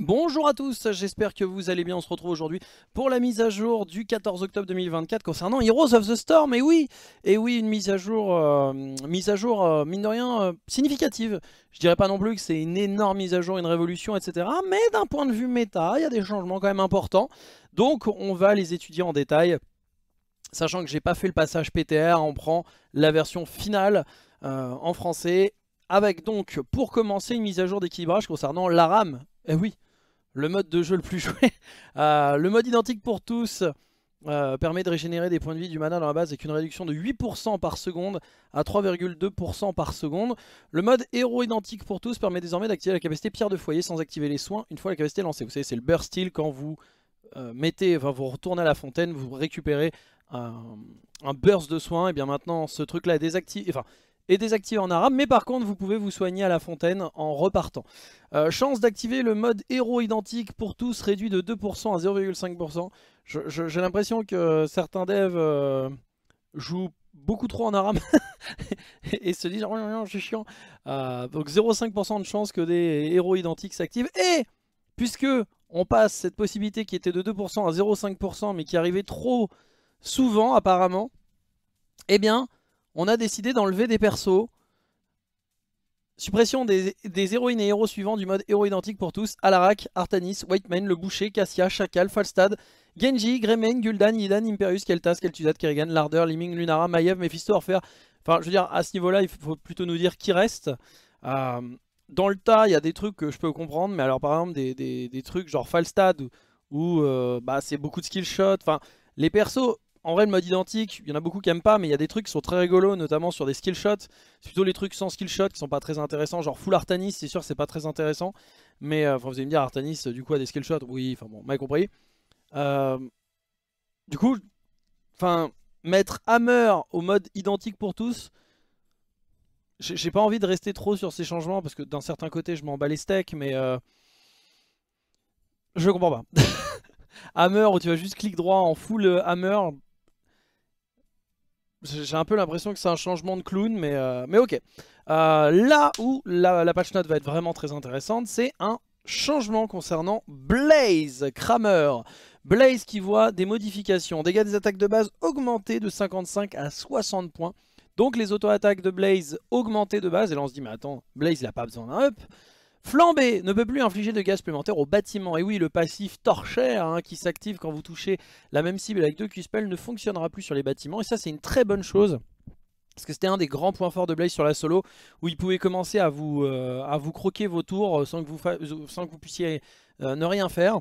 Bonjour à tous, j'espère que vous allez bien, on se retrouve aujourd'hui pour la mise à jour du 14 octobre 2024 concernant Heroes of the Storm, et oui, et oui, une mise à jour, euh, mise à jour euh, mine de rien, euh, significative. Je dirais pas non plus que c'est une énorme mise à jour, une révolution, etc. Mais d'un point de vue méta, il y a des changements quand même importants, donc on va les étudier en détail. Sachant que j'ai pas fait le passage PTR, on prend la version finale en français, avec donc, pour commencer, une mise à jour d'équilibrage concernant la RAM. Et eh oui, le mode de jeu le plus joué. Euh, le mode identique pour tous euh, permet de régénérer des points de vie du mana dans la base avec une réduction de 8% par seconde à 3,2% par seconde. Le mode héros identique pour tous permet désormais d'activer la capacité pierre de foyer sans activer les soins une fois la capacité lancée. Vous savez, c'est le burst heal quand vous euh, mettez, enfin, vous retournez à la fontaine, vous récupérez un, un burst de soins, et bien maintenant ce truc là est désactivé, enfin et désactiver en arabe. Mais par contre, vous pouvez vous soigner à la fontaine en repartant. Euh, chance d'activer le mode héros identique pour tous réduit de 2% à 0,5%. J'ai l'impression que certains devs euh, jouent beaucoup trop en arabe et se disent oh, non, je c'est chiant. Euh, donc 0,5% de chance que des héros identiques s'activent. Et puisque on passe cette possibilité qui était de 2% à 0,5% mais qui arrivait trop souvent apparemment, eh bien on a décidé d'enlever des persos. Suppression des, héroïnes et héros suivants du mode héros identique pour tous. Alarak, Artanis, Whiteman, Le Boucher, Cassia, Chacal, Falstad, Genji, Greymane, Gul'dan, Yidan, Imperius, Keltas, Kel'Thuzad, Kerrigan, Larder, Liming, Lunara, Maiev, Mephisto, Orfer. Enfin, je veux dire, à ce niveau-là, il faut plutôt nous dire qui reste. Euh, dans le tas, il y a des trucs que je peux comprendre, mais alors par exemple, des, trucs genre Falstad, où, euh, bah, c'est beaucoup de skillshots Enfin, les persos, en vrai, le mode identique, il y en a beaucoup qui aiment pas, mais il y a des trucs qui sont très rigolos, notamment sur des skill shots. C'est plutôt les trucs sans skill shot qui sont pas très intéressants, genre full Artanis, c'est sûr, c'est pas très intéressant. Mais euh, vous allez me dire, Artanis, du coup, a des skill shots, oui, enfin bon, m'a compris. Euh, du coup, enfin, mettre Hammer au mode identique pour tous, j'ai pas envie de rester trop sur ces changements parce que d'un certain côté, je m'en bats les steaks, mais euh, je comprends pas. hammer où tu vas juste clic droit en full hammer, j'ai un peu l'impression que c'est un changement de clown, mais, euh, mais ok. Euh, là où la, patch note va être vraiment très intéressante, c'est un changement concernant Blaze Kramer. Blaze qui voit des modifications, dégâts des attaques de base augmentés de 55 à 60 points. Donc les auto-attaques de Blaze augmentées de base, et là on se dit mais attends, Blaze il pas besoin d'un up. Flambé ne peut plus infliger de gaz supplémentaire au bâtiment. Et oui, le passif torchère hein, qui s'active quand vous touchez la même cible avec deux Q-spells ne fonctionnera plus sur les bâtiments. Et ça, c'est une très bonne chose. Parce que c'était un des grands points forts de Blaze sur la solo, où il pouvait commencer à vous, euh, à vous croquer vos tours euh, sans que vous, sans puissiez euh, ne rien faire.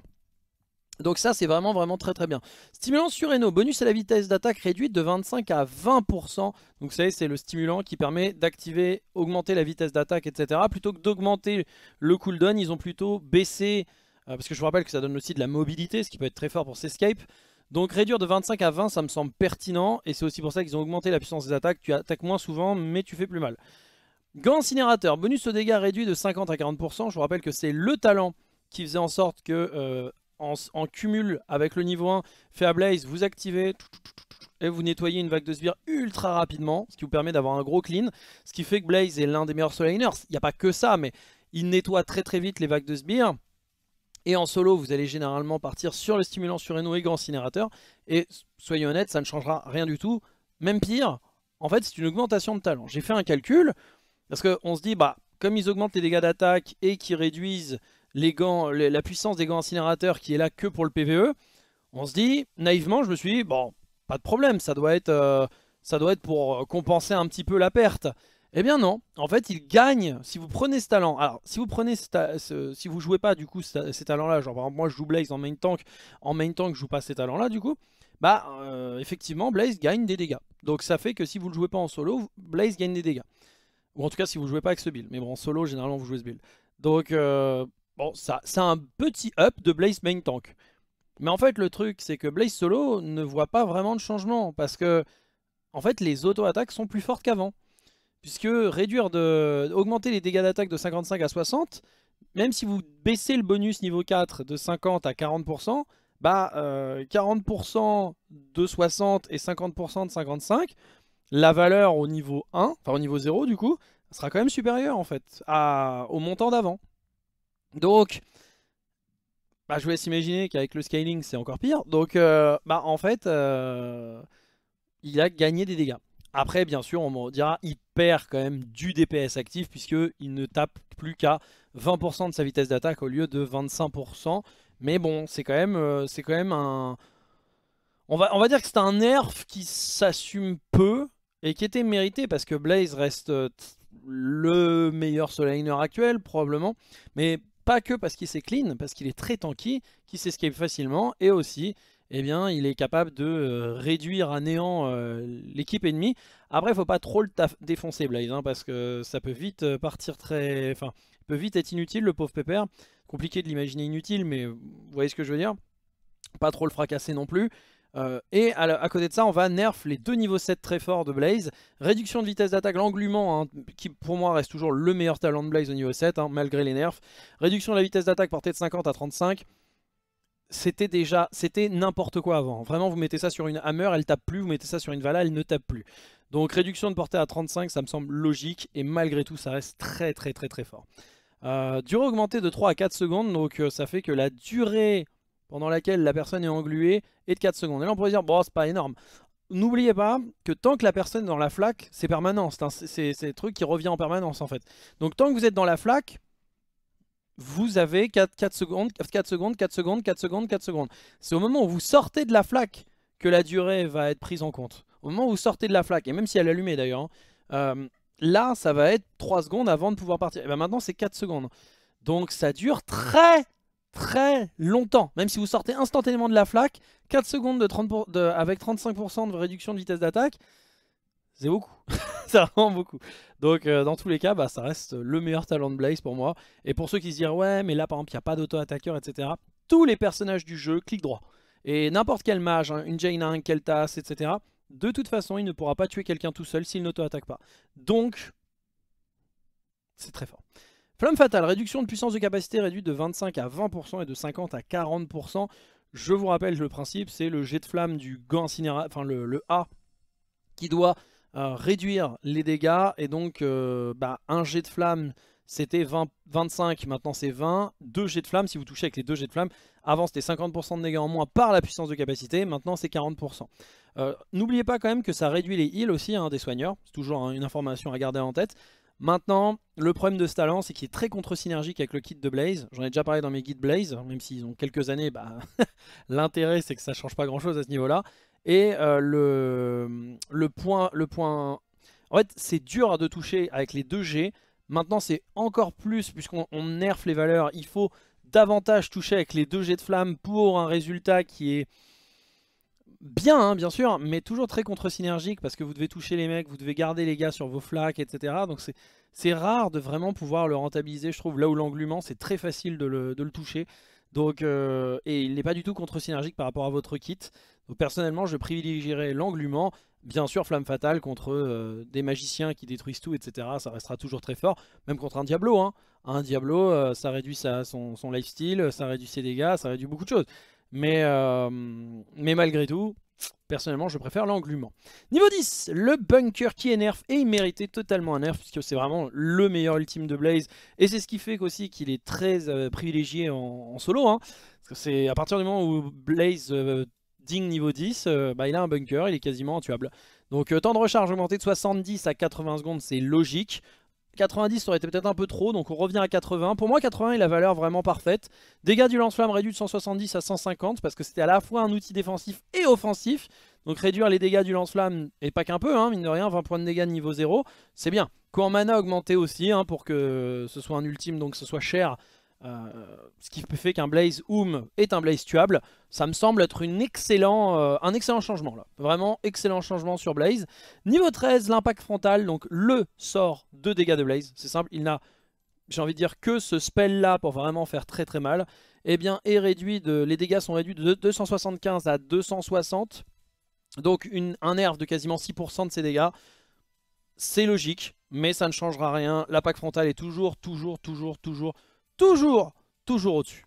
Donc ça c'est vraiment vraiment très très bien. Stimulant sur Eno, bonus à la vitesse d'attaque réduite de 25 à 20%. Donc vous savez c'est le stimulant qui permet d'activer, augmenter la vitesse d'attaque etc. Plutôt que d'augmenter le cooldown, ils ont plutôt baissé, euh, parce que je vous rappelle que ça donne aussi de la mobilité, ce qui peut être très fort pour ces Donc réduire de 25 à 20 ça me semble pertinent, et c'est aussi pour ça qu'ils ont augmenté la puissance des attaques, tu attaques moins souvent mais tu fais plus mal. Gancinérateur. incinérateur, bonus aux dégâts réduit de 50 à 40%, je vous rappelle que c'est le talent qui faisait en sorte que... Euh, en, cumul avec le niveau 1 fait à Blaze, vous activez et vous nettoyez une vague de sbires ultra rapidement, ce qui vous permet d'avoir un gros clean, ce qui fait que Blaze est l'un des meilleurs solainers. Il n'y a pas que ça, mais il nettoie très très vite les vagues de sbires. Et en solo, vous allez généralement partir sur le stimulant sur Eno et Grand Cinérateur. Et soyez honnête, ça ne changera rien du tout. Même pire, en fait, c'est une augmentation de talent. J'ai fait un calcul, parce qu'on se dit, bah, comme ils augmentent les dégâts d'attaque et qu'ils réduisent les gants, la puissance des gants incinérateurs qui est là que pour le PVE, on se dit, naïvement, je me suis dit, bon, pas de problème, ça doit être, euh, ça doit être pour euh, compenser un petit peu la perte. Eh bien non, en fait il gagne, si vous prenez ce talent, alors si vous prenez si vous jouez pas du coup ces talents là, genre moi je joue Blaze en main tank, en main tank je joue pas ces talents là du coup, bah euh, effectivement Blaze gagne des dégâts. Donc ça fait que si vous le jouez pas en solo, Blaze gagne des dégâts. Ou en tout cas si vous jouez pas avec ce build, mais bon en solo généralement vous jouez ce build. Donc Bon, ça, c'est un petit up de Blaze Main Tank. Mais en fait, le truc, c'est que Blaze Solo ne voit pas vraiment de changement, parce que, en fait, les auto-attaques sont plus fortes qu'avant. Puisque réduire de... augmenter les dégâts d'attaque de 55 à 60, même si vous baissez le bonus niveau 4 de 50 à 40%, bah 40% euh, de 60 et 50% de 55, la valeur au niveau 1, enfin au niveau 0 du coup, sera quand même supérieure en fait au montant d'avant. Donc, bah, je vous laisse imaginer qu'avec le scaling, c'est encore pire. Donc, euh, bah, en fait, euh, il a gagné des dégâts. Après, bien sûr, on me dira, il perd quand même du DPS actif, puisqu'il ne tape plus qu'à 20% de sa vitesse d'attaque au lieu de 25%. Mais bon, c'est quand même, euh, c'est quand même un... On va, on va dire que c'est un nerf qui s'assume peu et qui était mérité, parce que Blaze reste le meilleur Soliner actuel, probablement. Mais pas que parce qu'il s'est clean, parce qu'il est très tanky, qu'il s'escape facilement, et aussi, eh bien, il est capable de euh, réduire à néant euh, l'équipe ennemie. Après, faut pas trop le défoncer, Blade, hein, parce que ça peut vite euh, partir très... Enfin, peut vite être inutile, le pauvre pépère. Compliqué de l'imaginer inutile, mais vous voyez ce que je veux dire Pas trop le fracasser non plus. Euh, et à, côté de ça, on va nerf les deux niveaux 7 très forts de Blaze. Réduction de vitesse d'attaque, l'englument, hein, qui pour moi reste toujours le meilleur talent de Blaze au niveau 7, hein, malgré les nerfs. Réduction de la vitesse d'attaque portée de 50 à 35. C'était déjà, c'était n'importe quoi avant. Vraiment, vous mettez ça sur une Hammer, elle tape plus. Vous mettez ça sur une Vala, elle ne tape plus. Donc réduction de portée à 35, ça me semble logique. Et malgré tout, ça reste très très très très fort. Euh, durée augmentée de 3 à 4 secondes, donc euh, ça fait que la durée pendant laquelle la personne est engluée est de 4 secondes. Et là, on pourrait dire, bon, c'est pas énorme. N'oubliez pas que tant que la personne est dans la flaque, c'est permanent. C'est un, truc qui revient en permanence, en fait. Donc, tant que vous êtes dans la flaque, vous avez 4, 4 secondes, 4 secondes, 4 secondes, 4 secondes, 4 secondes. C'est au moment où vous sortez de la flaque que la durée va être prise en compte. Au moment où vous sortez de la flaque, et même si elle est allumée d'ailleurs, euh, là, ça va être 3 secondes avant de pouvoir partir. Et eh bien maintenant, c'est 4 secondes. Donc ça dure très très longtemps. Même si vous sortez instantanément de la flaque, 4 secondes de 30 avec 35% de réduction de vitesse d'attaque, c'est beaucoup. c'est vraiment beaucoup. Donc euh, dans tous les cas, bah, ça reste le meilleur talent de Blaze pour moi. Et pour ceux qui se disent, ouais, mais là par exemple, il n'y a pas d'auto-attaqueur, etc. Tous les personnages du jeu cliquent droit. Et n'importe quel mage, hein, une Jaina, un Keltas, etc. De toute façon, il ne pourra pas tuer quelqu'un tout seul s'il n'auto-attaque pas. Donc, c'est très fort. Flamme fatale, réduction de puissance de capacité réduite de 25 à 20% et de 50 à 40%. Je vous rappelle le principe, c'est le jet de flamme du gant incinérateur, enfin le, A, qui doit euh, réduire les dégâts. Et donc, euh, bah, un jet de flamme, c'était 25, maintenant c'est 20. Deux jets de flamme, si vous touchez avec les deux jets de flamme, avant c'était 50% de dégâts en moins par la puissance de capacité, maintenant c'est 40%. Euh, n'oubliez pas quand même que ça réduit les heals aussi hein, des soigneurs, c'est toujours hein, une information à garder en tête. Maintenant, le problème de ce talent, c'est qu'il est très contre-synergique avec le kit de Blaze. J'en ai déjà parlé dans mes guides Blaze, même s'ils ont quelques années, bah, l'intérêt c'est que ça ne change pas grand-chose à ce niveau-là. Et euh, le, point, le point... En fait, c'est dur de toucher avec les 2G. Maintenant, c'est encore plus, puisqu'on nerf les valeurs, il faut davantage toucher avec les 2G de flamme pour un résultat qui est bien, hein, bien sûr, mais toujours très contre-synergique parce que vous devez toucher les mecs, vous devez garder les gars sur vos flaques, etc. Donc c'est rare de vraiment pouvoir le rentabiliser, je trouve. Là où l'englument, c'est très facile de le, toucher. Donc, euh, et il n'est pas du tout contre-synergique par rapport à votre kit. Donc personnellement, je privilégierais l'englument. Bien sûr, Flamme Fatale contre euh, des magiciens qui détruisent tout, etc. Ça restera toujours très fort. Même contre un Diablo. Hein. Un Diablo, euh, ça réduit son, lifestyle, ça réduit ses dégâts, ça réduit beaucoup de choses. Mais, euh, mais malgré tout, personnellement, je préfère l'englument. Niveau 10, le bunker qui est nerf, et il méritait totalement un nerf, puisque c'est vraiment le meilleur ultime de Blaze, et c'est ce qui fait qu'aussi qu'il est très euh, privilégié en, solo, hein. parce que c'est à partir du moment où Blaze euh, digne niveau 10, bah, il a un bunker, il est quasiment intuable. Donc temps de recharge augmenté de 70 à 80 secondes, c'est logique. 90 ça aurait été peut-être un peu trop, donc on revient à 80. Pour moi, 80 est la valeur vraiment parfaite. Dégâts du lance-flamme réduit de 170 à 150, parce que c'était à la fois un outil défensif et offensif. Donc réduire les dégâts du lance-flamme, et pas qu'un peu, hein, mine de rien, 20 points de dégâts niveau 0, c'est bien. quand mana augmenté aussi, hein, pour que ce soit un ultime, donc ce soit cher, euh, ce qui fait qu'un Blaze Oom est un Blaze tuable, ça me semble être euh, un excellent changement là. Vraiment excellent changement sur Blaze. Niveau 13, l'impact frontal, donc le sort de dégâts de Blaze, c'est simple, il n'a j'ai envie de dire que ce spell là pour vraiment faire très très mal Et eh bien est réduit de, les dégâts sont réduits de 275 à 260 donc un nerf de quasiment 6% de ses dégâts c'est logique mais ça ne changera rien L'impact frontal est toujours toujours toujours toujours toujours, toujours au-dessus.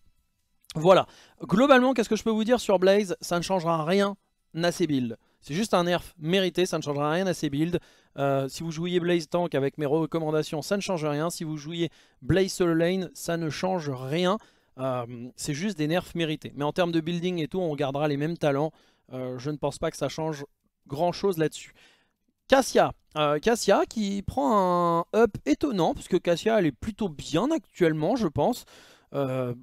Voilà. Globalement, qu'est-ce que je peux vous dire sur Blaze Ça ne changera rien à ses builds. C'est juste un nerf mérité, ça ne changera rien à ses builds. Euh, si vous jouiez Blaze Tank avec mes recommandations, ça ne change rien. Si vous jouiez Blaze Solo Lane, ça ne change rien. Euh, c'est juste des nerfs mérités. Mais en termes de building et tout, on gardera les mêmes talents. Euh, je ne pense pas que ça change grand-chose là-dessus. Cassia. Euh, Cassia qui prend un up étonnant, puisque Cassia elle est plutôt bien actuellement, je pense. Euh,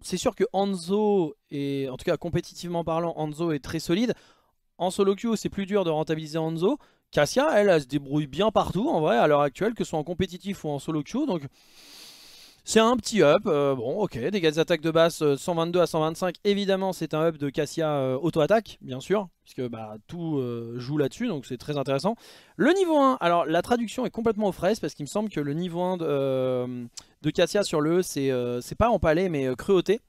c'est sûr que Hanzo, est, en tout cas compétitivement parlant, Hanzo est très solide. En solo queue, c'est plus dur de rentabiliser Hanzo. Cassia, elle, elle, elle se débrouille bien partout en vrai à l'heure actuelle, que ce soit en compétitif ou en solo queue. Donc c'est un petit up, euh, bon ok, dégâts des attaques de base 122 euh, à 125, évidemment c'est un up de Cassia euh, auto-attaque, bien sûr, puisque bah, tout joue là-dessus, donc c'est très intéressant. Le niveau 1, alors la traduction est complètement aux fraises, parce qu'il me semble que le niveau 1 de, Cassia sur le E, c'est pas empalé, mais cruauté.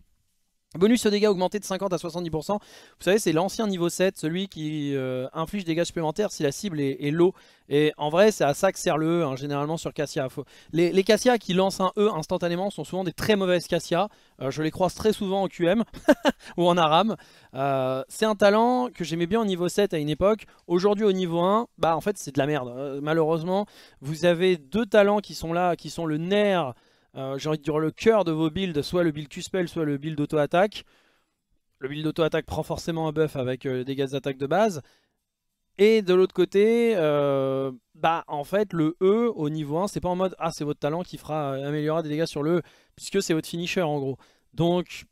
Bonus de dégâts augmenté de 50 à 70%. Vous savez, c'est l'ancien niveau 7, celui qui euh, inflige des dégâts supplémentaires si la cible est, est low. Et en vrai, c'est à ça que sert le E, hein, généralement sur Cassia. Les, les Cassia qui lancent un E instantanément sont souvent des très mauvaises Cassia. Euh, je les croise très souvent en QM ou en Aram. Euh, c'est un talent que j'aimais bien au niveau 7 à une époque. Aujourd'hui, au niveau 1, bah en fait, c'est de la merde. malheureusement, vous avez deux talents qui sont là, qui sont le nerf euh, j'ai envie de dire le cœur de vos builds, soit le build Q-Spell, soit le build auto-attaque. Le build auto-attaque prend forcément un buff avec euh, des dégâts d'attaque de base. Et de l'autre côté, euh, bah en fait le E au niveau 1, c'est pas en mode ah c'est votre talent qui fera améliorer des dégâts sur le E, puisque c'est votre finisher en gros. Donc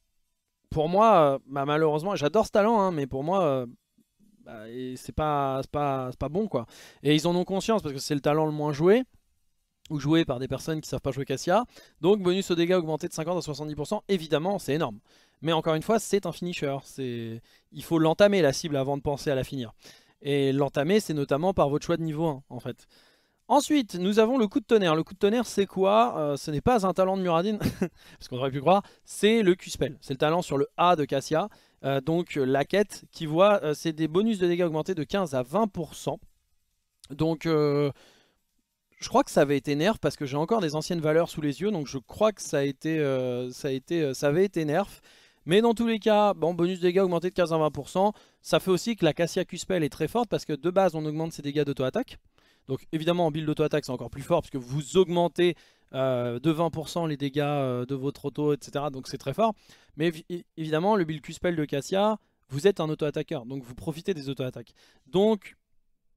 pour moi, bah, malheureusement, j'adore ce talent, hein, mais pour moi, bah, c'est pas, pas, pas bon quoi. Et ils en ont conscience parce que c'est le talent le moins joué ou joué par des personnes qui ne savent pas jouer Cassia. Donc bonus aux dégâts augmenté de 50 à 70%, évidemment c'est énorme. Mais encore une fois, c'est un finisher. Il faut l'entamer la cible avant de penser à la finir. Et l'entamer, c'est notamment par votre choix de niveau 1 en fait. Ensuite, nous avons le coup de tonnerre. Le coup de tonnerre, c'est quoi euh, Ce n'est pas un talent de Muradin, parce qu'on aurait pu croire, c'est le Q-Spell. C'est le talent sur le A de Cassia. Euh, donc la quête qui voit, euh, c'est des bonus de dégâts augmentés de 15 à 20%. Donc je crois que ça avait été nerf parce que j'ai encore des anciennes valeurs sous les yeux, donc je crois que ça a été, euh, ça a été, euh, ça avait été nerf. Mais dans tous les cas, bon, bonus dégâts augmenté de 15 à 20%. Ça fait aussi que la Cassia Q-Spell est très forte parce que de base, on augmente ses dégâts d'auto-attaque. Donc évidemment, en build d'auto-attaque, c'est encore plus fort parce que vous augmentez euh, de 20% les dégâts de votre auto, etc. Donc c'est très fort. Mais évidemment, le build Q-Spell de Cassia, vous êtes un auto-attaqueur. Donc vous profitez des auto-attaques. Donc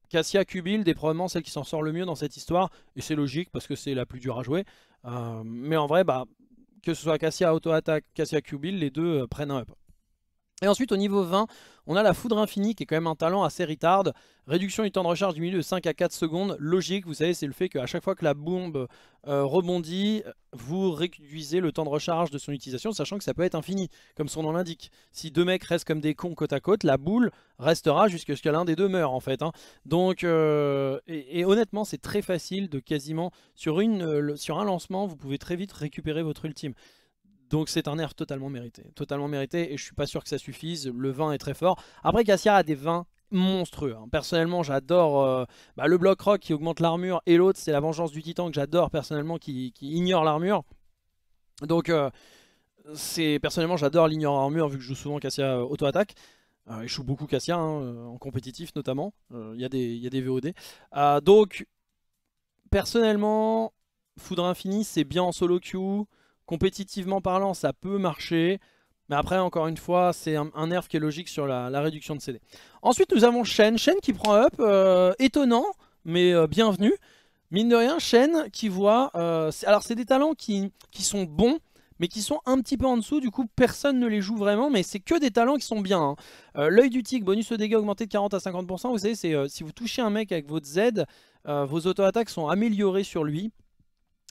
Cassia Q-Build est probablement celle qui s'en sort le mieux dans cette histoire, et c'est logique parce que c'est la plus dure à jouer. Euh, mais en vrai, bah, que ce soit Cassia auto attaque Cassia q les deux euh, prennent un up. Et ensuite, au niveau 20, on a la foudre infinie qui est quand même un talent assez retard. Réduction du temps de recharge du milieu de 5 à 4 secondes. Logique, vous savez, c'est le fait qu'à chaque fois que la bombe euh, rebondit, vous réduisez le temps de recharge de son utilisation, sachant que ça peut être infini, comme son nom l'indique. Si deux mecs restent comme des cons côte à côte, la boule restera jusqu'à ce que l'un des deux meure, en fait. Hein. Donc, euh, et, honnêtement, c'est très facile de quasiment, sur, une, euh, sur un lancement, vous pouvez très vite récupérer votre ultime. Donc c'est un nerf totalement mérité. Totalement mérité et je suis pas sûr que ça suffise. Le vin est très fort. Après Cassia a des vins monstrueux. Hein. Personnellement j'adore euh, bah, le bloc rock qui augmente l'armure et l'autre c'est la vengeance du titan que j'adore personnellement qui, ignore l'armure. Donc euh, c'est personnellement j'adore l'ignore armure vu que je joue souvent Cassia euh, auto-attaque. et je joue beaucoup Cassia hein, en compétitif notamment. Il y, y, a des VOD. donc personnellement Foudre Infini c'est bien en solo queue compétitivement parlant, ça peut marcher. Mais après, encore une fois, c'est un, nerf qui est logique sur la, réduction de CD. Ensuite, nous avons Shen. Shen qui prend up. Euh, étonnant, mais euh, bienvenue. Mine de rien, Shen qui voit... Euh, alors, c'est des talents qui, qui sont bons, mais qui sont un petit peu en dessous, du coup personne ne les joue vraiment, mais c'est que des talents qui sont bien. Hein. L'œil du tic, bonus de dégâts augmenté de 40 à 50%, vous savez, c'est si vous touchez un mec avec votre Z, vos auto-attaques sont améliorées sur lui,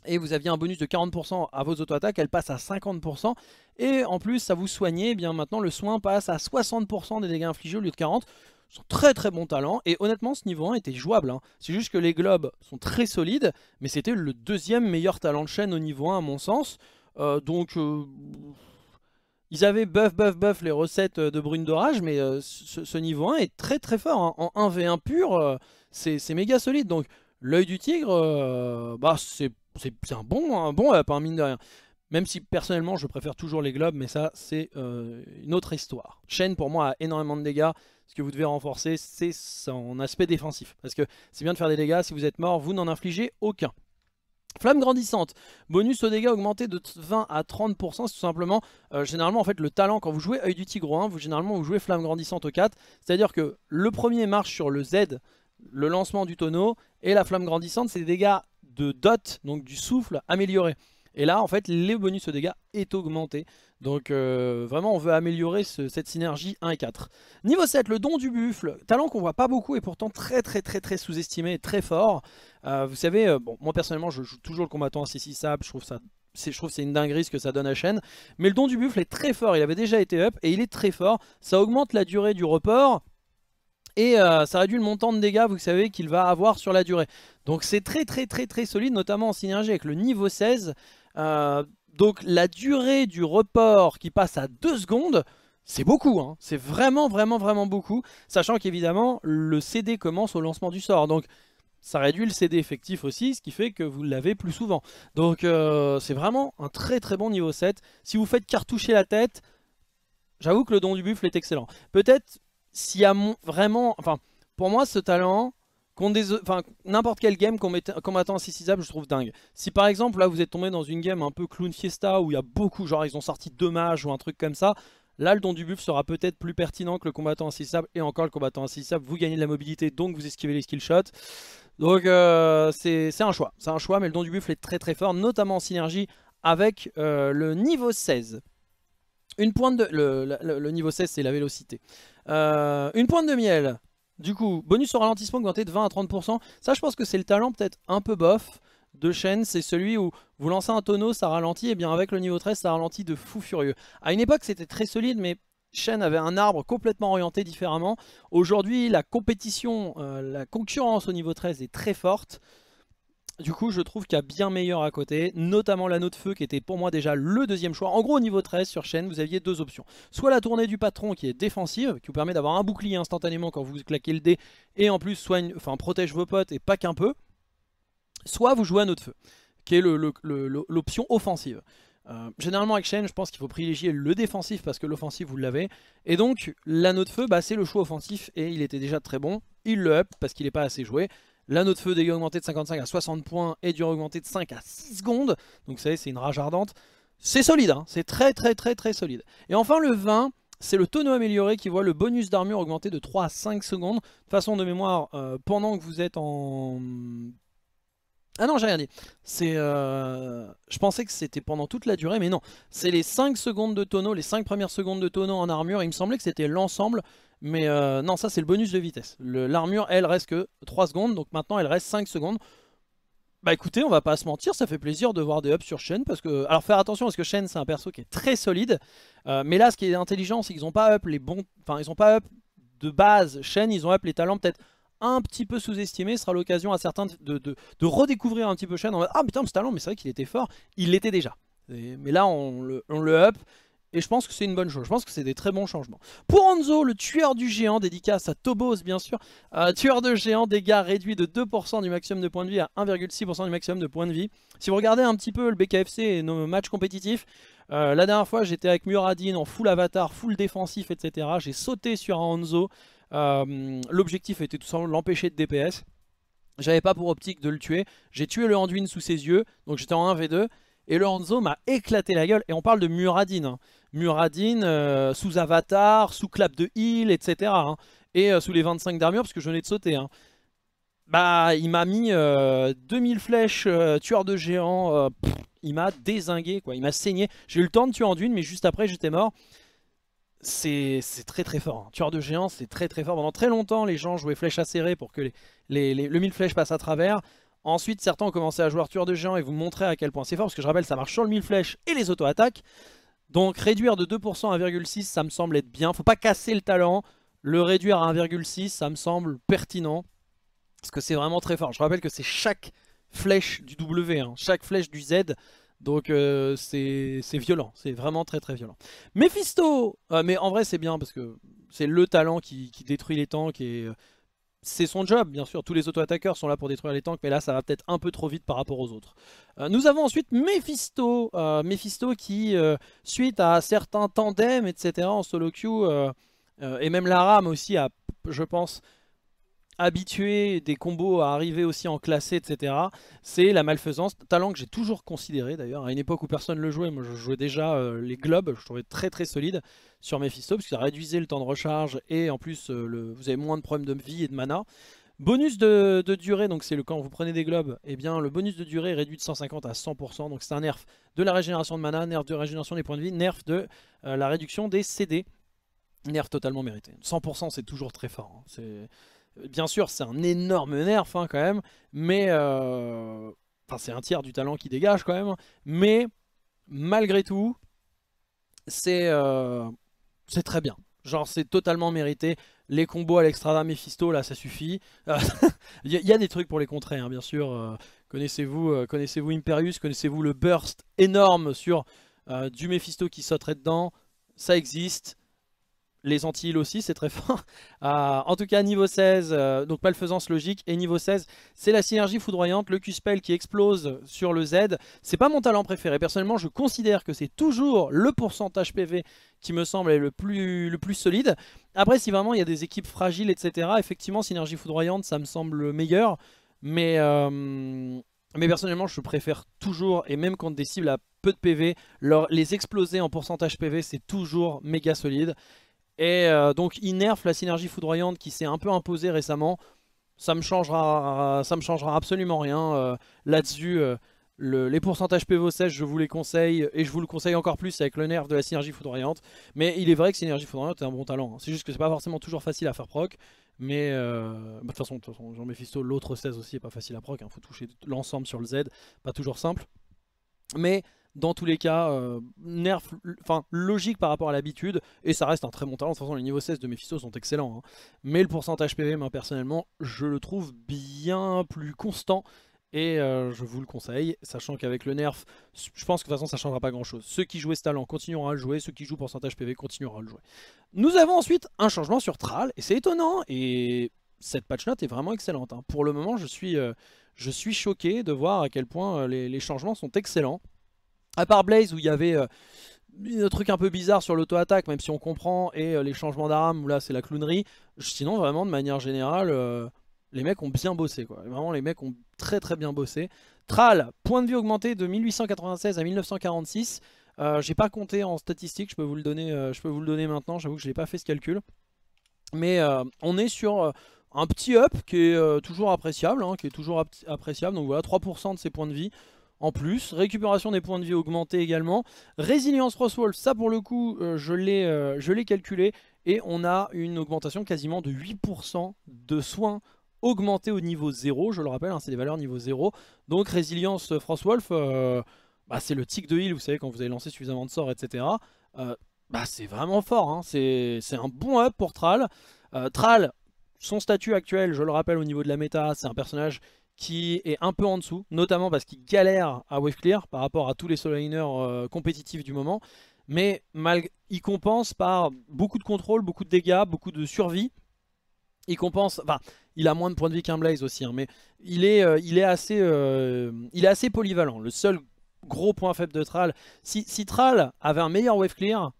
et vous aviez un bonus de 40% à vos auto-attaques, elle passe à 50%, et en plus ça vous soignait, et eh bien maintenant le soin passe à 60% des dégâts infligés au lieu de 40%, sont très très bons talents et honnêtement ce niveau 1 était jouable. Hein. C'est juste que les globes sont très solides mais c'était le deuxième meilleur talent de chaîne au niveau 1 à mon sens. Euh, donc euh, ils avaient buff buff buff les recettes de brune d'orage mais euh, ce, niveau 1 est très très fort. Hein. En 1v1 pur c'est méga solide donc l'œil du tigre bah c'est c'est un bon, un bon pas un hein, mine de rien. Même si personnellement je préfère toujours les globes, mais ça c'est euh, une autre histoire. Chaîne pour moi a énormément de dégâts. Ce que vous devez renforcer, c'est son aspect défensif. Parce que c'est bien de faire des dégâts, si vous êtes mort, vous n'en infligez aucun. Flamme grandissante, bonus aux dégâts augmenté de 20 à 30%, c'est tout simplement, euh, généralement en fait le talent, quand vous jouez œil du tigre 1, vous généralement vous jouez flamme grandissante au 4, c'est-à-dire que le premier marche sur le Z, le lancement du tonneau, et la flamme grandissante, c'est des dégâts de dot, donc du souffle amélioré. Et là, en fait, les bonus de dégâts est augmenté. Donc euh, vraiment, on veut améliorer cette synergie 1 et 4. Niveau 7, le don du buffle. Talent qu'on voit pas beaucoup et pourtant très très très très sous-estimé très fort. Euh, vous savez, euh, bon, moi personnellement, je joue toujours le combattant 6,6 sable. Je trouve ça... Je trouve c'est une dinguerie ce que ça donne à chaîne. Mais le don du buffle est très fort. Il avait déjà été up et il est très fort. Ça augmente la durée du report et euh, ça réduit le montant de dégâts, vous savez, qu'il va avoir sur la durée. Donc c'est très très très très solide, notamment en synergie avec le niveau 16. Euh, donc la durée du report qui passe à 2 secondes, c'est beaucoup, hein. c'est vraiment vraiment vraiment beaucoup, sachant qu'évidemment le CD commence au lancement du sort, donc ça réduit le CD effectif aussi, ce qui fait que vous l'avez plus souvent. Donc euh, c'est vraiment un très très bon niveau 7. Si vous faites cartoucher la tête, j'avoue que le don du buffle est excellent. Peut-être si vraiment... Enfin, pour moi, ce talent, n'importe quel game combattant assis je trouve dingue. Si par exemple, là, vous êtes tombé dans une game un peu clown fiesta, où il y a beaucoup, genre ils ont sorti deux mages ou un truc comme ça, là, le don du buff sera peut-être plus pertinent que le combattant insaisissable. Et encore, le combattant insaisissable, vous gagnez de la mobilité, donc vous esquivez les skill shots. Donc, euh, c'est un choix. C'est un choix, mais le don du buff est très très fort, notamment en synergie avec euh, le niveau 16. Une pointe de... Le, le niveau 16, c'est la vélocité. Euh, une pointe de miel. Du coup, bonus au ralentissement augmenté de 20 à 30%. Ça, je pense que c'est le talent peut-être un peu bof de Shen. C'est celui où vous lancez un tonneau, ça ralentit. Et eh bien avec le niveau 13, ça ralentit de fou furieux. À une époque, c'était très solide, mais Shen avait un arbre complètement orienté différemment. Aujourd'hui, la compétition, euh, la concurrence au niveau 13 est très forte. Du coup, je trouve qu'il y a bien meilleur à côté, notamment l'anneau de feu qui était pour moi déjà le deuxième choix. En gros, au niveau 13 sur chaîne, vous aviez deux options. Soit la tournée du patron qui est défensive, qui vous permet d'avoir un bouclier instantanément quand vous claquez le dé, et en plus soigne, enfin protège vos potes et pas qu'un peu. Soit vous jouez anneau de feu, qui est l'option offensive. Euh, généralement avec Shen, je pense qu'il faut privilégier le défensif parce que l'offensif vous l'avez. Et donc l'anneau de feu, bah, c'est le choix offensif et il était déjà très bon. Il le up parce qu'il n'est pas assez joué. L'anneau de feu, dégâts augmenté de 55 à 60 points et dure augmenté de 5 à 6 secondes. Donc vous c'est une rage ardente. C'est solide, hein. c'est très très très très solide. Et enfin le 20, c'est le tonneau amélioré qui voit le bonus d'armure augmenter de 3 à 5 secondes. De façon de mémoire, euh, pendant que vous êtes en... Ah non, j'ai rien dit. C'est, euh, Je pensais que c'était pendant toute la durée, mais non. C'est les 5 secondes de tonneau, les 5 premières secondes de tonneau en armure. Il me semblait que c'était l'ensemble mais euh, non, ça c'est le bonus de vitesse. L'armure, elle, reste que 3 secondes. Donc maintenant, elle reste 5 secondes. Bah écoutez, on va pas se mentir, ça fait plaisir de voir des ups sur Shen. Parce que... Alors faire attention, parce que Shen, c'est un perso qui est très solide. Euh, mais là, ce qui est intelligent, c'est qu'ils ont pas up les bons... Enfin, ils ont pas up de base Shen. Ils ont up les talents peut-être un petit peu sous-estimé, sera l'occasion à certains de, de, redécouvrir un petit peu Shen en mode Ah putain, ce talent, mais c'est vrai qu'il était fort, il l'était déjà. mais là, on le, on le up, et je pense que c'est une bonne chose. Je pense que c'est des très bons changements. Pour Anzo, le tueur du géant, dédicace à Tobos bien sûr. tueur de géant, dégâts réduits de 2% du maximum de points de vie à 1,6% du maximum de points de vie. Si vous regardez un petit peu le BKFC et nos matchs compétitifs, euh, la dernière fois j'étais avec Muradin en full avatar, full défensif, etc. J'ai sauté sur un Anzo. Euh, l'objectif était tout simplement l'empêcher de DPS. J'avais pas pour optique de le tuer. J'ai tué le Anduin sous ses yeux, donc j'étais en 1v2. Et le m'a éclaté la gueule. Et on parle de Muradin. Hein. Muradin euh, sous Avatar, sous Clap de Heal, etc. Et hein. euh, sous les 25 d'armure, parce que je venais de sauter. Hein. Bah, il m'a mis 2000 euh, flèches, tueur de géant. il m'a désingué, quoi. Il m'a saigné. J'ai eu le temps de tuer en dune, mais juste après, j'étais mort. C'est très très fort. Tueur de géant, c'est très très fort. Pendant très longtemps, les gens jouaient flèches acérées pour que le 1000 flèches passe à travers. Ensuite, certains ont commencé à jouer Arthur de Géant et vous montrer à quel point c'est fort, parce que je rappelle, ça marche sur le mille flèches et les auto-attaques. Donc réduire de 2% à 1,6, ça me semble être bien. Faut pas casser le talent. Le réduire à 1,6, ça me semble pertinent. Parce que c'est vraiment très fort. Je rappelle que c'est chaque flèche du W, hein. chaque flèche du Z. Donc euh, c'est violent, c'est vraiment très très violent. Mephisto euh, Mais en vrai c'est bien parce que c'est le talent qui, détruit les tanks et... Euh, c'est son job, bien sûr. Tous les auto-attaqueurs sont là pour détruire les tanks, mais là, ça va peut-être un peu trop vite par rapport aux autres. Euh, nous avons ensuite Mephisto. Euh, Mephisto qui, euh, suite à certains tandems, etc., en solo queue, et même la rame aussi, a, je pense, habitué des combos à arriver aussi en classé, etc. C'est la malfaisance. Talent que j'ai toujours considéré d'ailleurs, à une époque où personne le jouait. Moi je jouais déjà euh, les globes, je trouvais très très solide sur Mephisto, parce que ça réduisait le temps de recharge et en plus euh, le, vous avez moins de problèmes de vie et de mana. Bonus de, durée, donc c'est le quand vous prenez des globes, et eh bien le bonus de durée est réduit de 150 à 100%, donc c'est un nerf de la régénération de mana, nerf de régénération des points de vie, nerf de euh, la réduction des CD. Nerf totalement mérité. 100% c'est toujours très fort. Hein. C'est... Bien sûr, c'est un énorme nerf hein, quand même, mais euh, enfin, c'est un tiers du talent qui dégage quand même. Mais malgré tout, c'est euh, très bien. Genre, c'est totalement mérité. Les combos à l'extrada Mephisto, là, ça suffit. Il y, a des trucs pour les contrer, hein, bien sûr. Euh, connaissez-vous connaissez Imperius Connaissez-vous le burst énorme sur du Mephisto qui sauterait dedans Ça existe les Antilles aussi, c'est très fin. Euh, en tout cas, niveau 16, euh, donc malfaisance logique. Et niveau 16, c'est la synergie foudroyante, le Q-Spell qui explose sur le Z. C'est pas mon talent préféré. Personnellement, je considère que c'est toujours le pourcentage PV qui me semble le plus, solide. Après, si vraiment il y a des équipes fragiles, etc., effectivement, synergie foudroyante, ça me semble meilleur. Mais... Euh, personnellement, je préfère toujours, et même contre des cibles à peu de PV, les exploser en pourcentage PV, c'est toujours méga solide. Et euh, donc il nerf la synergie foudroyante qui s'est un peu imposée récemment. Ça me changera, ça me changera absolument rien euh, là-dessus. Euh, les pourcentages PVO 16 je vous les conseille, et je vous le conseille encore plus avec le nerf de la synergie foudroyante. Mais il est vrai que synergie foudroyante est un bon talent. Hein. C'est juste que c'est pas forcément toujours facile à faire proc. Mais bah, de toute façon, façon Jean-Mephisto, l'autre 16 aussi est pas facile à proc. Il hein. faut toucher l'ensemble sur le Z, pas toujours simple. Mais dans tous les cas, euh, nerf, enfin logique par rapport à l'habitude, et ça reste un très bon talent. De toute façon, les niveaux 16 de Mephisto sont excellents. Hein. Mais le pourcentage PV, moi personnellement, je le trouve bien plus constant. Et euh, je vous le conseille, sachant qu'avec le nerf, je pense que de toute façon ça ne changera pas grand chose. Ceux qui jouaient ce talent continueront à le jouer, ceux qui jouent pourcentage PV continueront à le jouer. Nous avons ensuite un changement sur Tral. et c'est étonnant, et cette patch note est vraiment excellente. Hein. Pour le moment, je suis, euh, je suis choqué de voir à quel point les changements sont excellents. À part Blaze où il y avait euh, un truc un peu bizarre sur l'auto-attaque, même si on comprend, et euh, les changements d'armes, où là c'est la clownerie. Sinon, vraiment, de manière générale, euh, les mecs ont bien bossé. quoi. Vraiment, les mecs ont très très bien bossé. Tral, point de vue augmenté de 1896 à 1946. J'ai pas compté en statistiques, je peux vous le donner, je peux vous le donner maintenant, j'avoue que je n'ai pas fait ce calcul. Mais on est sur un petit up qui est toujours appréciable, hein, qui est toujours appréciable. Donc voilà, 3% de ses points de vie en plus. Récupération des points de vie augmentée également. Résilience Frostwolf, ça pour le coup, euh, euh, je l'ai calculé. Et on a une augmentation quasiment de 8% de soins augmentés au niveau 0. Je le rappelle, hein, c'est des valeurs niveau 0. Donc résilience Frostwolf, euh, bah, c'est le tic de heal, vous savez, quand vous avez lancé suffisamment de sorts, etc. bah, c'est vraiment fort, hein. c'est un bon up pour Thrall. Thrall, son statut actuel, je le rappelle au niveau de la méta, c'est un personnage qui est un peu en dessous, notamment parce qu'il galère à wave clear par rapport à tous les solo euh, compétitifs du moment. Mais mal, il compense par beaucoup de contrôle, beaucoup de dégâts, beaucoup de survie. Il compense, enfin, il a moins de points de vie qu'un Blaze aussi, hein, mais il est, euh, il, est assez, euh, il est assez polyvalent. Le seul gros point faible de Thrall, si, si avait un meilleur wave clear,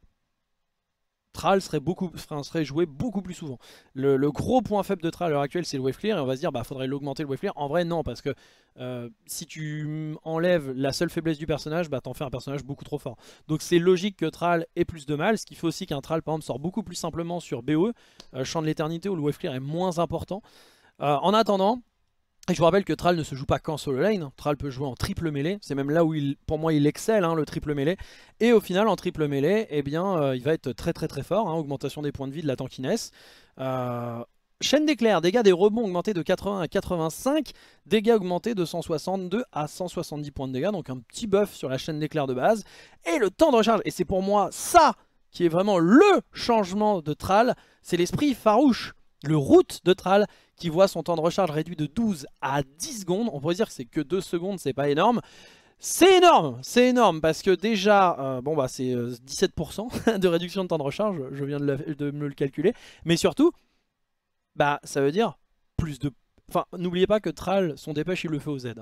Tral serait, beaucoup, serait joué beaucoup plus souvent. Le, gros point faible de Tral à l'heure actuelle, c'est le wave clear, et on va se dire, bah faudrait l'augmenter le wave clear. En vrai, non, parce que euh, si tu enlèves la seule faiblesse du personnage, bah t'en fais un personnage beaucoup trop fort. Donc c'est logique que Tral ait plus de mal, ce qui fait aussi qu'un Tral, par exemple, sort beaucoup plus simplement sur BE, euh, Champ de l'éternité, où le wave est moins important. Euh, en attendant, et je vous rappelle que Thrall ne se joue pas qu'en solo lane, hein. Thrall peut jouer en triple mêlée, c'est même là où il, pour moi il excelle hein, le triple mêlée. Et au final en triple mêlée, eh bien, euh, il va être très très très fort, hein. augmentation des points de vie de la tankiness. Euh, chaîne d'éclair, dégâts des rebonds augmentés de 80 à 85, dégâts augmentés de 162 à 170 points de dégâts, donc un petit buff sur la chaîne d'éclair de base. Et le temps de recharge, et c'est pour moi ça qui est vraiment LE changement de Thrall, c'est l'esprit farouche le route de Tral qui voit son temps de recharge réduit de 12 à 10 secondes. On pourrait dire que c'est que 2 secondes, c'est pas énorme. C'est énorme, c'est énorme parce que déjà, euh, bon bah c'est 17% euh, de réduction de temps de recharge, je viens de, me le calculer. Mais surtout, bah ça veut dire plus de... Enfin, n'oubliez pas que Tral, son dépêche, il le fait au Z.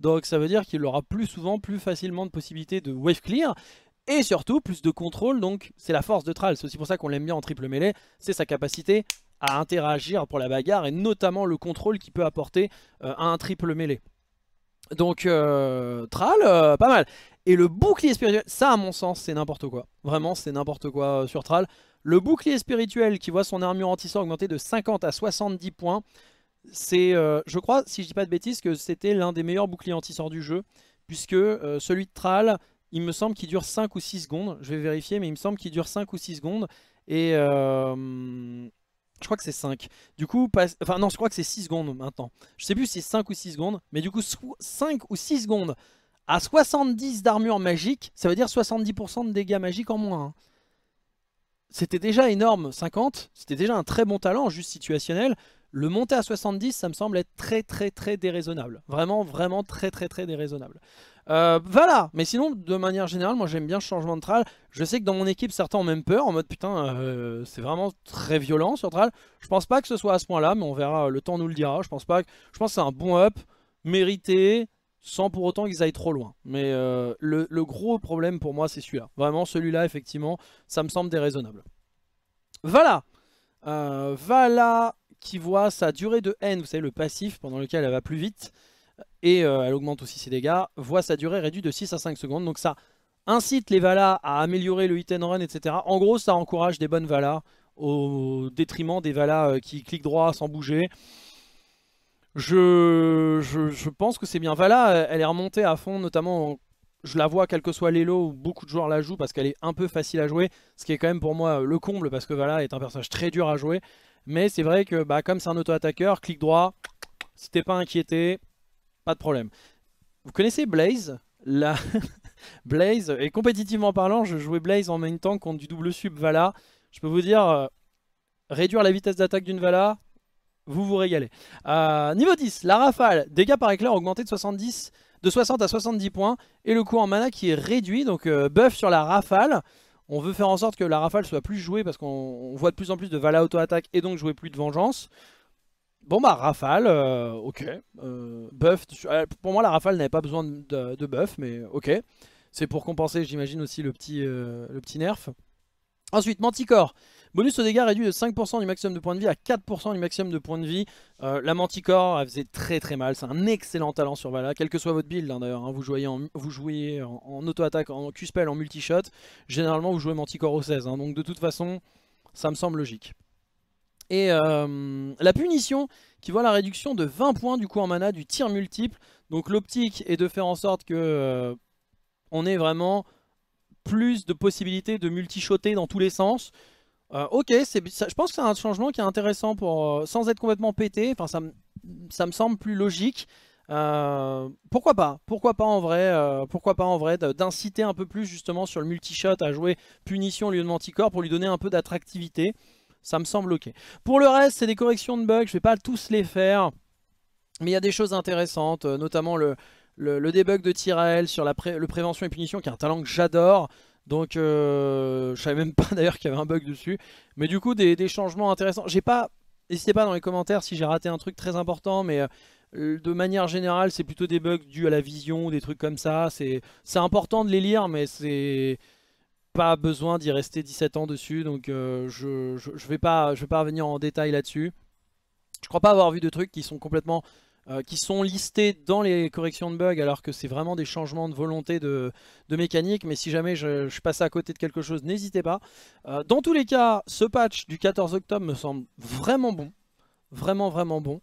Donc ça veut dire qu'il aura plus souvent, plus facilement de possibilités de wave clear et surtout plus de contrôle, donc c'est la force de Tral. C'est aussi pour ça qu'on l'aime bien en triple mêlée, c'est sa capacité à interagir pour la bagarre et notamment le contrôle qu'il peut apporter euh, à un triple mêlé. Donc euh, Tral, euh, pas mal. Et le bouclier spirituel, ça à mon sens c'est n'importe quoi. Vraiment c'est n'importe quoi euh, sur Tral. Le bouclier spirituel qui voit son armure anti-sort augmenter de 50 à 70 points, c'est, je crois, si je dis pas de bêtises, que c'était l'un des meilleurs boucliers anti-sort du jeu, puisque celui de Tral, il me semble qu'il dure 5 ou 6 secondes, je vais vérifier, mais il me semble qu'il dure 5 ou 6 secondes, et... Je crois que c'est 5. Du coup, enfin non, je crois que c'est 6 secondes maintenant. Je sais plus si c'est 5 ou 6 secondes, mais du coup, 5 ou 6 secondes à 70 d'armure magique, ça veut dire 70% de dégâts magiques en moins. Hein. C'était déjà énorme, 50, c'était déjà un très bon talent, juste situationnel. Le monter à 70, ça me semble être très très très déraisonnable. Vraiment, vraiment très très très déraisonnable. Euh, voilà, mais sinon, de manière générale, moi j'aime bien ce changement de tral. Je sais que dans mon équipe, certains ont même peur, en mode putain, euh, c'est vraiment très violent sur tral. » Je pense pas que ce soit à ce point-là, mais on verra, le temps nous le dira. Je pense pas que... Je pense c'est un bon up, mérité, sans pour autant qu'ils aillent trop loin. Mais euh, le, gros problème pour moi, c'est celui-là. Vraiment, celui-là, effectivement, ça me semble déraisonnable. Voilà Voilà qui voit sa durée de haine, vous savez, le passif pendant lequel elle va plus vite, et euh, elle augmente aussi ses dégâts, voit sa durée réduite de 6 à 5 secondes. Donc ça incite les Valas à améliorer le hit and run, etc. En gros, ça encourage des bonnes Valas au détriment des Valas euh, qui cliquent droit sans bouger. Je, pense que c'est bien. Vala, euh, elle est remontée à fond, notamment, je la vois, quel que soit l'élo, où beaucoup de joueurs la jouent parce qu'elle est un peu facile à jouer, ce qui est quand même pour moi le comble, parce que Vala est un personnage très dur à jouer. Mais c'est vrai que bah, comme c'est un auto-attaqueur, clic droit, si t'es pas inquiété, pas de problème. Vous connaissez Blaze la... Blaze, et compétitivement parlant, je jouais Blaze en même temps contre du double sub Vala. Je peux vous dire, euh, réduire la vitesse d'attaque d'une Vala, vous vous régalez. Euh, niveau 10, la rafale, dégâts par éclair augmentés de 70, de 60 à 70 points, et le coût en mana qui est réduit, donc euh, buff sur la rafale. On veut faire en sorte que la rafale soit plus jouée parce qu'on voit de plus en plus de Vala auto-attaque et donc jouer plus de vengeance. Bon bah rafale, euh, ok. Euh, buff, euh, pour moi la rafale n'avait pas besoin de, buff, mais ok. C'est pour compenser j'imagine aussi le petit, euh, le petit nerf. Ensuite, Manticore. Bonus au dégâts réduit de 5% du maximum de points de vie à 4% du maximum de points de vie. la Manticore, elle faisait très très mal. C'est un excellent talent sur Vala, quel que soit votre build hein, d'ailleurs. Hein. vous, jouez en, vous en, auto-attaque, en Q-spell, en multi-shot. Généralement, vous jouez Manticore au 16. Hein. donc de toute façon, ça me semble logique. Et euh, la punition qui voit la réduction de 20 points du coup en mana du tir multiple. Donc l'optique est de faire en sorte que euh, on ait vraiment plus de possibilités de multi dans tous les sens. Euh, ok, je pense que c'est un changement qui est intéressant pour sans être complètement pété. Enfin, ça, me semble plus logique. pourquoi pas Pourquoi pas en vrai Pourquoi pas en vrai d'inciter un peu plus justement sur le multishot à jouer punition au lieu de manticore pour lui donner un peu d'attractivité ça me semble ok. Pour le reste, c'est des corrections de bugs. Je vais pas tous les faire. Mais il y a des choses intéressantes, euh, notamment le, le, de Tyrell sur la le prévention et punition, qui est un talent que j'adore. Donc euh, je savais même pas d'ailleurs qu'il y avait un bug dessus. Mais du coup, des, changements intéressants. J'ai pas. N'hésitez pas dans les commentaires si j'ai raté un truc très important, mais euh, de manière générale, c'est plutôt des bugs dus à la vision, des trucs comme ça. C'est important de les lire, mais c'est pas besoin d'y rester 17 ans dessus, donc euh, je, je, vais pas, je vais pas revenir en détail là-dessus. Je crois pas avoir vu de trucs qui sont complètement... Euh, qui sont listés dans les corrections de bugs alors que c'est vraiment des changements de volonté de, mécanique mais si jamais je, passe à côté de quelque chose n'hésitez pas euh, dans tous les cas ce patch du 14 octobre me semble vraiment bon vraiment vraiment bon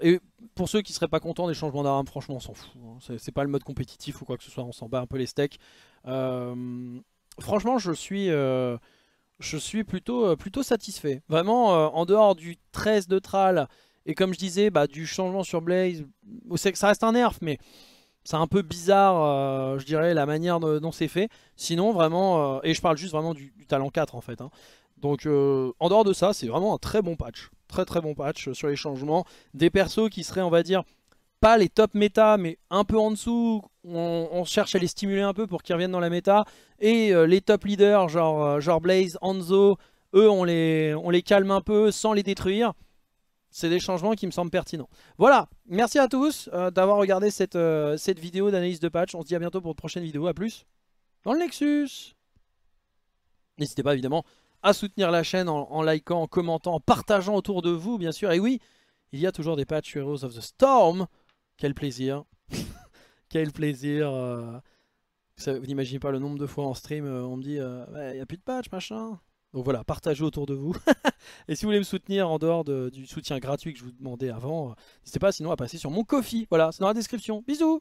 et pour ceux qui seraient pas contents des changements d'armes franchement on s'en fout hein. c'est pas le mode compétitif ou quoi que ce soit on s'en bat un peu les steaks franchement, je suis, euh, je suis plutôt, euh, plutôt satisfait. Vraiment, euh, en dehors du 13 de Tral, et comme je disais, bah, du changement sur Blaze, ça reste un nerf, mais c'est un peu bizarre, je dirais, la manière dont c'est fait. Sinon, vraiment, et je parle juste vraiment du, talent 4, en fait. Hein. Donc, en dehors de ça, c'est vraiment un très bon patch. Très très bon patch sur les changements. Des persos qui seraient, on va dire, pas les top méta, mais un peu en dessous, on, cherche à les stimuler un peu pour qu'ils reviennent dans la méta, et euh, les top leaders, genre, euh, genre Blaze, Anzo, eux, on les, on les calme un peu sans les détruire. C'est des changements qui me semblent pertinents. Voilà, merci à tous euh, d'avoir regardé cette, cette vidéo d'analyse de patch. On se dit à bientôt pour une prochaine vidéo. à plus dans le Nexus N'hésitez pas évidemment à soutenir la chaîne en, en, likant, en commentant, en partageant autour de vous, bien sûr. Et oui, il y a toujours des patchs Heroes of the Storm quel plaisir. Quel plaisir. Euh. vous n'imaginez pas le nombre de fois en stream, euh, on me dit, euh, il n'y a plus de patch, machin. Donc voilà, partagez autour de vous. et si vous voulez me soutenir en dehors du soutien gratuit que je vous demandais avant, n'hésitez pas sinon à passer sur mon Kofi. Voilà, c'est dans la description. Bisous